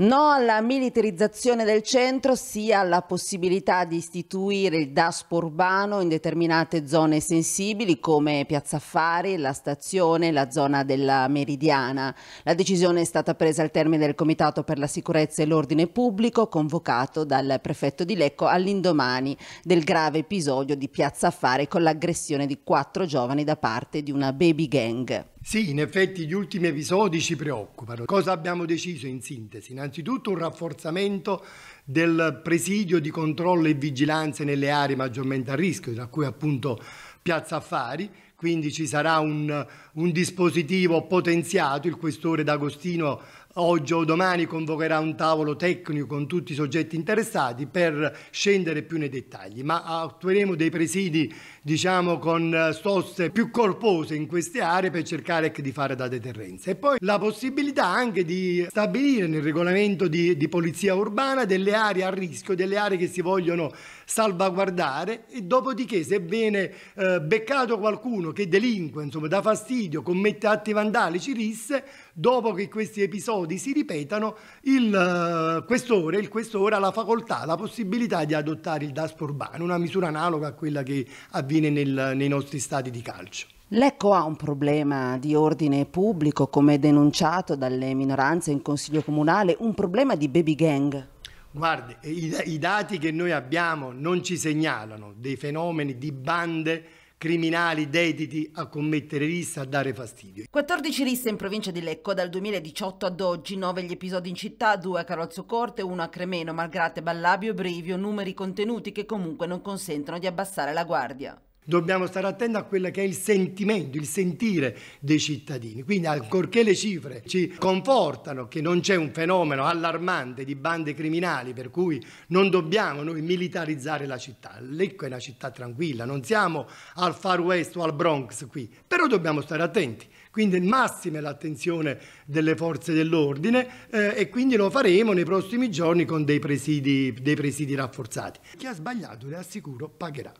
No alla militarizzazione del centro, sia alla possibilità di istituire il DASPO urbano in determinate zone sensibili come Piazza Affari, la stazione, la zona della Meridiana. La decisione è stata presa al termine del Comitato per la sicurezza e l'ordine pubblico convocato dal prefetto di Lecco all'indomani del grave episodio di Piazza Affari con l'aggressione di quattro giovani da parte di una baby gang. Sì, in effetti gli ultimi episodi ci preoccupano. Cosa abbiamo deciso in sintesi? Innanzitutto un rafforzamento del presidio di controllo e vigilanza nelle aree maggiormente a rischio, tra cui appunto Piazza Affari, quindi ci sarà un, un dispositivo potenziato, il questore D'Agostino oggi o domani convocherà un tavolo tecnico con tutti i soggetti interessati per scendere più nei dettagli, ma attueremo dei presidi diciamo con eh, soste più corpose in queste aree per cercare ecco, di fare da deterrenza. E poi la possibilità anche di stabilire nel regolamento di, di polizia urbana delle aree a rischio, delle aree che si vogliono salvaguardare e dopodiché sebbene eh, beccato qualcuno che delinque, insomma dà fastidio, commette atti vandalici, risse, dopo che questi episodi si ripetano, il eh, questore, il questore ha la facoltà, la possibilità di adottare il DASPO urbano, una misura analoga a quella che avviene nel, nei nostri stati di calcio. Lecco ha un problema di ordine pubblico, come denunciato dalle minoranze in consiglio comunale, un problema di baby gang. Guardi, i, i dati che noi abbiamo non ci segnalano dei fenomeni di bande criminali dediti a commettere rissa, a dare fastidio. 14 risse in provincia di Lecco dal 2018 ad oggi, 9 gli episodi in città, 2 a Carrozzo Corte, 1 a Cremeno, Margrate, Ballabio e Brivio, numeri contenuti che comunque non consentono di abbassare la guardia dobbiamo stare attenti a quello che è il sentimento, il sentire dei cittadini. Quindi ancorché le cifre ci confortano che non c'è un fenomeno allarmante di bande criminali per cui non dobbiamo noi militarizzare la città, Lecco è una città tranquilla, non siamo al Far West o al Bronx qui, però dobbiamo stare attenti. Quindi massima è l'attenzione delle forze dell'ordine eh, e quindi lo faremo nei prossimi giorni con dei presidi, dei presidi rafforzati. Chi ha sbagliato, le assicuro, pagherà.